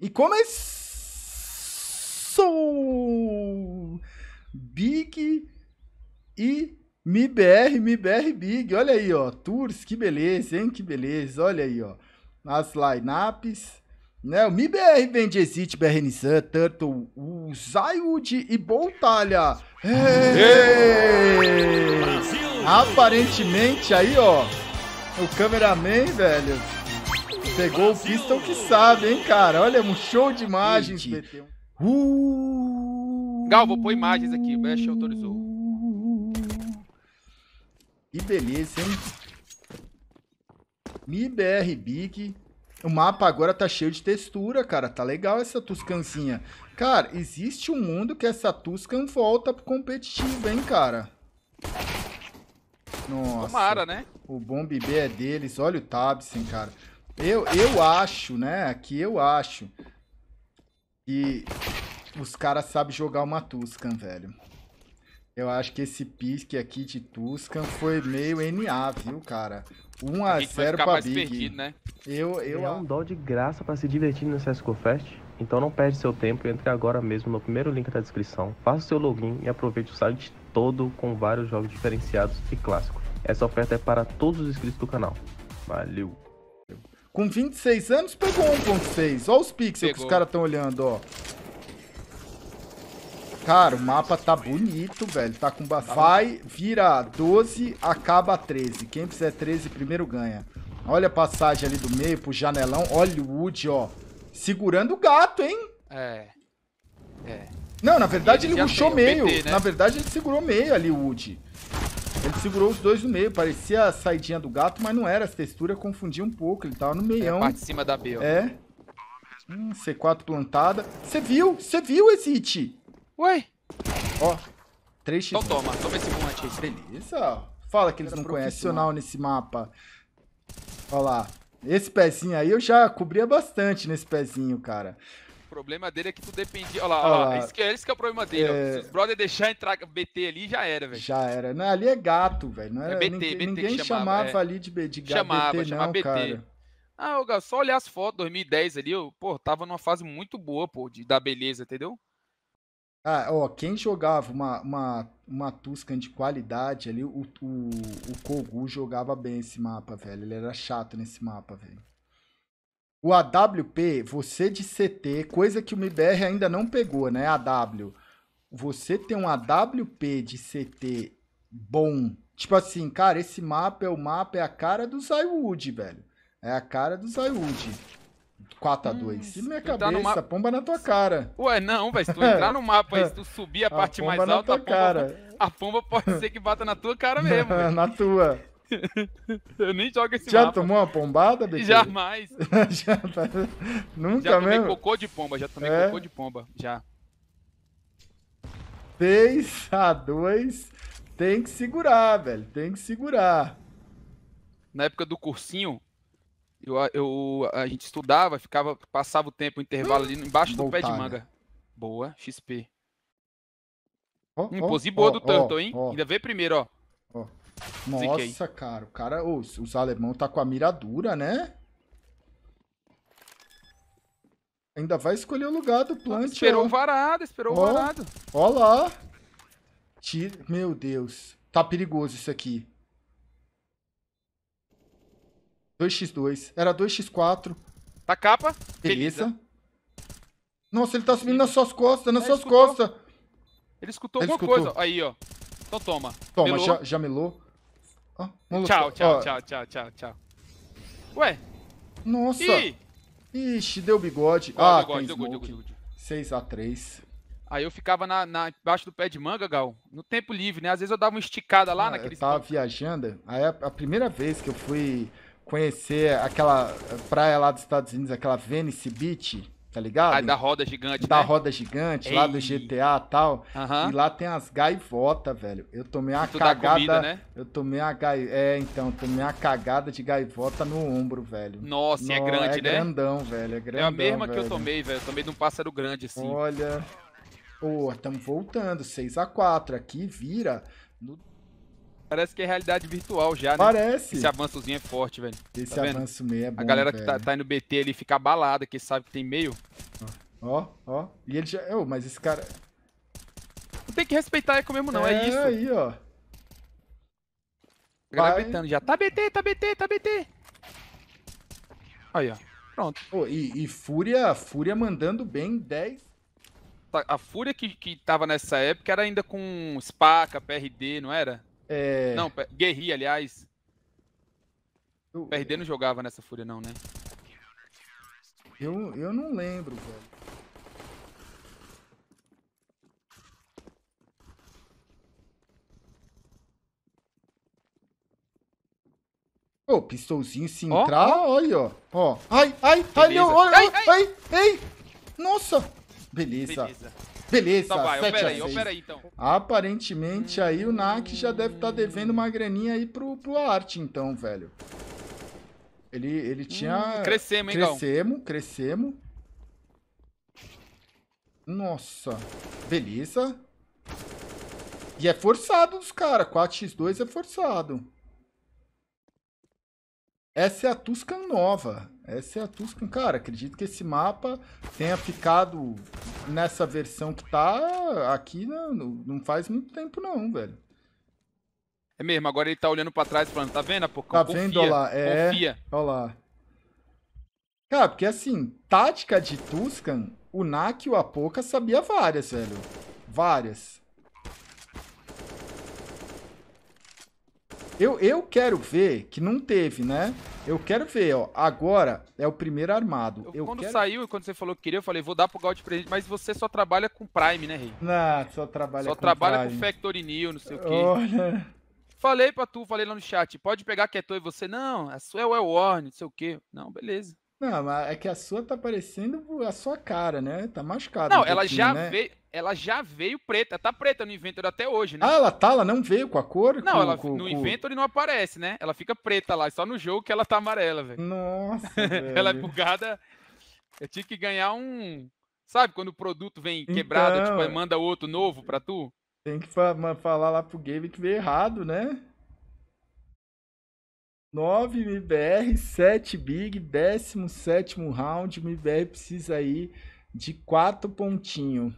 E começou! Big e MIBR, MIBR Big. Olha aí, ó. Tours, que beleza, hein? Que beleza. Olha aí, ó. As lineups. Né? O MIBR vem de Exit, BR Nissan, Turtle, o Zayud e Boltalha. Aparentemente aí, ó. O cameraman, velho Pegou o Pistol que sabe, hein, cara? Olha, um show de imagens, Uh... Gal, vou pôr imagens aqui. O Bash autorizou. Que beleza, hein? MIBR Big. O mapa agora tá cheio de textura, cara. Tá legal essa Tuscanzinha. Cara, existe um mundo que essa Tuscan volta pro competitivo, hein, cara? Nossa. Tomara, né? O Bomb B é deles. Olha o Tabsen, cara. Eu, eu acho, né? Aqui eu acho. E os caras sabem jogar uma Tuscan, velho. Eu acho que esse pisque aqui de Tuscan foi meio NA, viu, cara? 1x0 pra Big. Perdido, né? Eu, eu... É um dó de graça pra se divertir no CSGO Fest. Então não perde seu tempo e entre agora mesmo no primeiro link da descrição. Faça seu login e aproveite o site todo com vários jogos diferenciados e clássicos. Essa oferta é para todos os inscritos do canal. Valeu! Com 26 anos, pegou 1.6. Olha os pixels que os caras estão olhando, ó. Cara, o mapa tá bonito, velho. Tá com... Ba... Tá vai, vira 12, acaba 13. Quem fizer 13 primeiro ganha. Olha a passagem ali do meio pro janelão. Olha o Wood, ó. Segurando o gato, hein? É. É. Não, na verdade ele, ele ruxou meio. PT, né? Na verdade ele segurou meio ali o Wood. Ele segurou os dois no meio, parecia a saidinha do gato, mas não era, as texturas confundiam um pouco, ele tava no é, meião. É a parte de cima da B, ó. É. Hum, C4 plantada. Você viu? Você viu esse hit? Ué? Ó, 3x. Então toma, toma esse monte aí. Beleza. Fala que eles era não conhecem o nesse mapa. Ó lá. Esse pezinho aí eu já cobria bastante nesse pezinho, cara. O problema dele é que tu dependia. Olha lá, olha lá. Isso que é, esse que é o problema dele. É... Se os brother deixar entrar BT ali, já era, velho. Já era. Não, ali é gato, velho. Não é era, é BT, ninguém, BT ninguém chamava, chamava é. ali de, de gato. Chamava, BT, chamava BT. Cara. Ah, eu, só olhar as fotos 2010 ali, eu, pô, tava numa fase muito boa, pô, de, da beleza, entendeu? Ah, ó, quem jogava uma, uma, uma Tuscan de qualidade ali, o, o, o Kogu jogava bem esse mapa, velho. Ele era chato nesse mapa, velho. O AWP, você de CT, coisa que o MBR ainda não pegou, né? AW. Você tem um AWP de CT bom. Tipo assim, cara, esse mapa é o mapa, é a cara do Zaiwood, velho. É a cara do Zaiwood. 4x2. Hum, se minha tá cabeça, mapa... pomba na tua cara. Ué, não, velho. Se tu entrar no mapa e se tu subir a, a parte mais alta, a pomba, cara. a pomba pode ser que bata na tua cara mesmo. na tua. Eu nem jogo esse Já mapa. tomou uma pombada, BT? Jamais. já tá... Nunca já tomei mesmo? cocô de pomba, já tomei é. cocô de pomba, já. 3 a 2 tem que segurar, velho, tem que segurar. Na época do cursinho, eu, eu a gente estudava, ficava, passava o tempo, o intervalo ali embaixo do pé de né? manga. Boa, XP. Oh, hum, oh, pose boa oh, do Turtle, hein? Ainda vê primeiro, ó. Nossa, Ziquei. cara, o cara, os, os alemão tá com a mira dura, né? Ainda vai escolher o lugar do plant. Ah, esperou ó. o varado, esperou ó, o varado. Ó lá. Tira... Meu Deus. Tá perigoso isso aqui. 2x2. Era 2x4. Tá capa. Beleza. Beleza. Nossa, ele tá subindo nas suas costas, nas suas escutou. costas. Ele escutou ele alguma escutou. coisa. Aí, ó. Então toma. Toma, melou. já, já melou. Ah, tchau, tchau, ah. tchau, tchau, tchau, tchau. Ué? Nossa! Ih! Ixi, deu bigode. ah, deu bigode, deu 6x3. Aí eu ficava na, na, embaixo do pé de manga, Gal, no tempo livre, né? Às vezes eu dava uma esticada lá ah, naquele... Eu tava viajando, aí a, a primeira vez que eu fui conhecer aquela praia lá dos Estados Unidos, aquela Venice Beach, tá ligado? da roda gigante, Da né? roda gigante, Ei. lá do GTA e tal. Uhum. E lá tem as gaivota, velho. Eu tomei uma cagada. Comida, né? Eu tomei a gai... É, então, tomei uma cagada de gaivota no ombro, velho. Nossa, é no... é grande, é né? É grandão, velho. É grandão. É a mesma velho. que eu tomei, velho. Eu tomei de um pássaro grande, assim. Olha. Pô, oh, estamos voltando. 6 a 4 Aqui vira no Parece que é realidade virtual já, né? Parece. Esse avançozinho é forte, velho. Tá esse tá avanço meio é bom, A galera velho. que tá, tá indo BT ali fica abalada, que sabe que tem meio. Ó, ó. E ele já... Oh, mas esse cara... Não tem que respeitar eco mesmo não, é, é isso. É aí, ó. A galera Vai. gritando já. Tá BT, tá BT, tá BT. Aí, ó. Pronto. Oh, e, e Fúria, Fúria mandando bem 10 tá, a Fúria que, que tava nessa época era ainda com Spaca, PRD, não era? É... Não, Guerri, aliás. Eu... PRD não jogava nessa fúria, não, né? Eu, eu não lembro, velho. Ô, oh, pistolzinho se entrar, oh, oh. olha, ó. ó. Ai, ai, Beleza. ai, meu, ai, ai, ai, ai. Nossa. Beleza. Beleza. Beleza, Tá, vai, 7 opera a aí, opera aí então. Aparentemente aí o Nak já deve estar tá devendo uma graninha aí pro, pro arte, então, velho. Ele, ele hum, tinha. crescemos, hein, Crescemos, crescemos. Nossa. Beleza. E é forçado os caras. 4x2 é forçado. Essa é a Tuscan nova. Essa é a Tuscan. Cara, acredito que esse mapa tenha ficado nessa versão que tá aqui né? não, não faz muito tempo não, velho. É mesmo, agora ele tá olhando pra trás falando, tá vendo, pô? Tá confia, vendo, olha lá, é, confia. olha lá. Cara, porque assim, tática de Tuscan, o Nak e o Apoca sabia várias, velho. Várias. Eu, eu quero ver que não teve, né? Eu quero ver, ó. Agora é o primeiro armado. Eu, quando quero... saiu e quando você falou que queria, eu falei, vou dar pro Gal de presente, mas você só trabalha com Prime, né, Rei? Não, só trabalha só com trabalha Prime. com Factory New, não sei o quê. Olha. Falei pra tu, falei lá no chat, pode pegar que é tu e você. Não, a é, sua é o Warn, não sei o quê. Não, beleza. Não, mas é que a sua tá parecendo a sua cara, né? Tá machucada. Não, um ela já né? veio. Ela já veio preta. Tá preta no Inventor até hoje, né? Ah, ela tá? Ela não veio com a cor? Não, com, ela com, no com... Inventor não aparece, né? Ela fica preta lá. Só no jogo que ela tá amarela, velho. Nossa. velho. ela é bugada. Eu tinha que ganhar um. Sabe quando o produto vem quebrado, tipo, então, tipo, manda outro novo pra tu? Tem que falar lá pro game que veio errado, né? 9 MBR, 7 Big, 17 round. O MBR precisa aí de 4 pontinhos.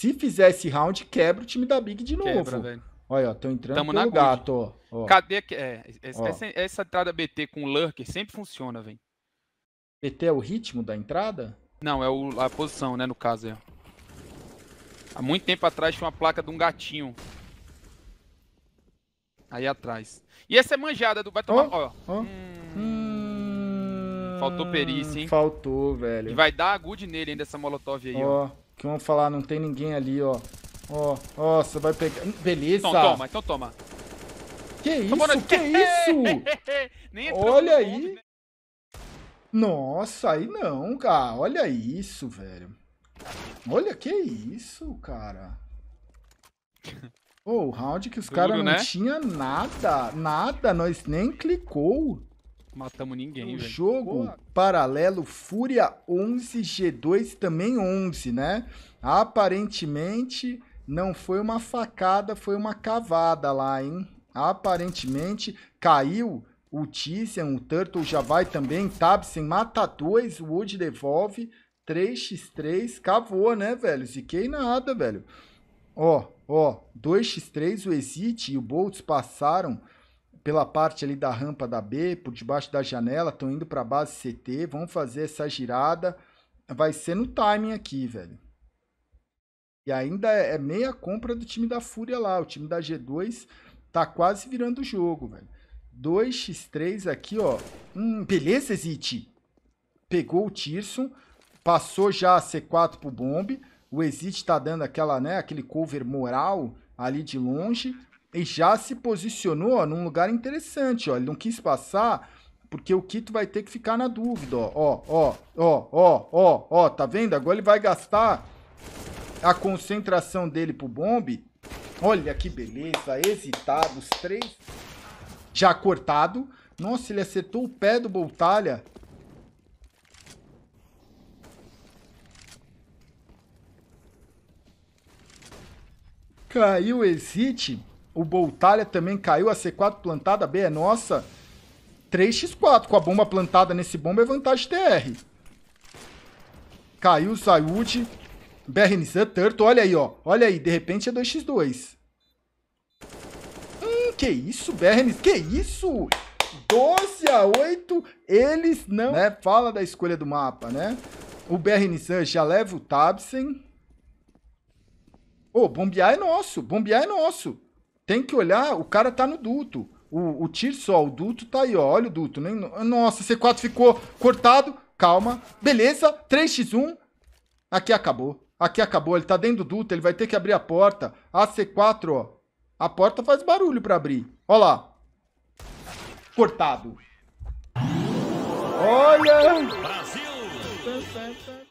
Se fizer esse round, quebra o time da Big de novo. Quebra, velho. Olha, ó, tô entrando Tamo pelo gato, ó, ó. Cadê é, essa, essa, essa, entrada BT com o Lurker sempre funciona, velho. BT é o ritmo da entrada? Não, é o, a posição, né, no caso. É. Há muito tempo atrás tinha uma placa de um gatinho Aí atrás. E essa é manjada do. Vai tomar. Oh, Oh. Hum... Faltou perícia, hein? Faltou, velho. E vai dar agude nele ainda essa molotov aí, ó. Ó, que vão falar, não tem ninguém ali, ó. Ó, ó, você vai pegar. Beleza. Então toma, então toma. Que isso? Tomou Que isso? Olha aí. Mundo, né? Nossa, aí não, cara. Olha isso, velho. Olha que isso, cara. Pô, o round que os caras não né? tinha nada, nada, nós nem clicou. Matamos ninguém, velho. jogo Pô. paralelo Fúria 11, G2 também 11, né? Aparentemente não foi uma facada, foi uma cavada lá, hein? Aparentemente caiu o Tizian, o Turtle já vai também, Tabsen mata dois, o Wood devolve, 3x3, cavou, né, velho? Ziquei nada, velho. Ó, Ó, 2x3, o Exit e o Boltz passaram pela parte ali da rampa da B, por debaixo da janela, estão indo para a base CT, vão fazer essa girada. Vai ser no timing aqui, velho. E ainda é, é meia compra do time da Fúria lá. O time da G2 tá quase virando o jogo, velho. 2x3 aqui, ó. Hum, beleza, exit Pegou o Tirson. Passou já a C4 pro Bombe o Exit está dando aquela, né, aquele cover moral ali de longe e já se posicionou ó, num lugar interessante, ó. Ele não quis passar porque o Kito vai ter que ficar na dúvida, ó. Ó, ó, ó, ó, ó, ó, tá vendo? Agora ele vai gastar a concentração dele pro bombe. Olha que beleza, hesitado, os três já cortado. Nossa, ele acertou o pé do Boltalha Caiu o exit. O Boltalha também caiu. A C4 plantada. A B é nossa. 3x4. Com a bomba plantada nesse bomba é vantagem TR. Caiu o Sayud. BRNZ, Turtle. Olha aí, ó. Olha aí. De repente é 2x2. Hum, que isso, BRNZ. Que isso? 12 a 8, eles não... Né? Fala da escolha do mapa, né? O BR já leva o Tabsen. Pô, bombear é nosso, bombear é nosso. Tem que olhar, o cara tá no duto. O, o tiro só, o duto tá aí, ó. Olha o duto. Nem, nossa, C4 ficou cortado. Calma. Beleza, 3x1. Aqui acabou. Aqui acabou. Ele tá dentro do duto, ele vai ter que abrir a porta. A C4, ó. A porta faz barulho pra abrir. Ó lá. Cortado. Olha! Brasil!